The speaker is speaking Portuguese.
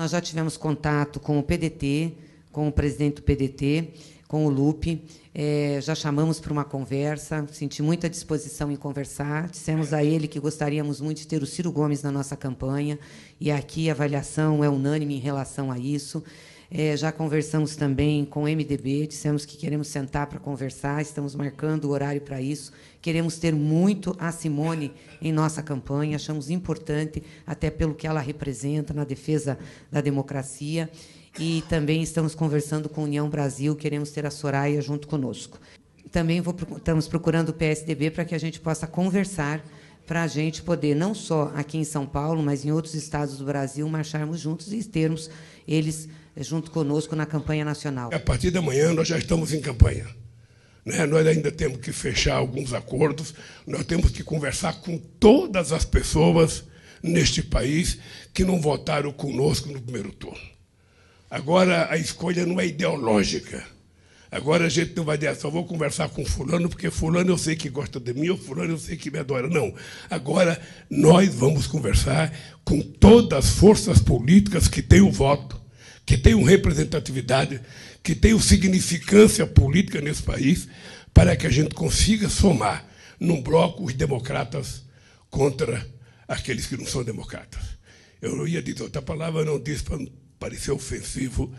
Nós já tivemos contato com o PDT, com o presidente do PDT, com o Lupe. É, já chamamos para uma conversa, senti muita disposição em conversar. Dissemos a ele que gostaríamos muito de ter o Ciro Gomes na nossa campanha, e aqui a avaliação é unânime em relação a isso. É, já conversamos também com o MDB, dissemos que queremos sentar para conversar, estamos marcando o horário para isso. Queremos ter muito a Simone em nossa campanha, achamos importante, até pelo que ela representa na defesa da democracia. E também estamos conversando com a União Brasil, queremos ter a Soraya junto conosco. Também vou, estamos procurando o PSDB para que a gente possa conversar para a gente poder, não só aqui em São Paulo, mas em outros estados do Brasil, marcharmos juntos e termos eles eh, junto conosco na campanha nacional. É, a partir de amanhã nós já estamos em campanha. Né? Nós ainda temos que fechar alguns acordos, nós temos que conversar com todas as pessoas neste país que não votaram conosco no primeiro turno. Agora, a escolha não é ideológica Agora a gente não vai dizer, ah, só vou conversar com fulano, porque fulano eu sei que gosta de mim, ou fulano eu sei que me adora. Não. Agora nós vamos conversar com todas as forças políticas que têm o voto, que têm representatividade, que têm significância política nesse país, para que a gente consiga somar num bloco os democratas contra aqueles que não são democratas. Eu não ia dizer outra palavra, não disse para parecer ofensivo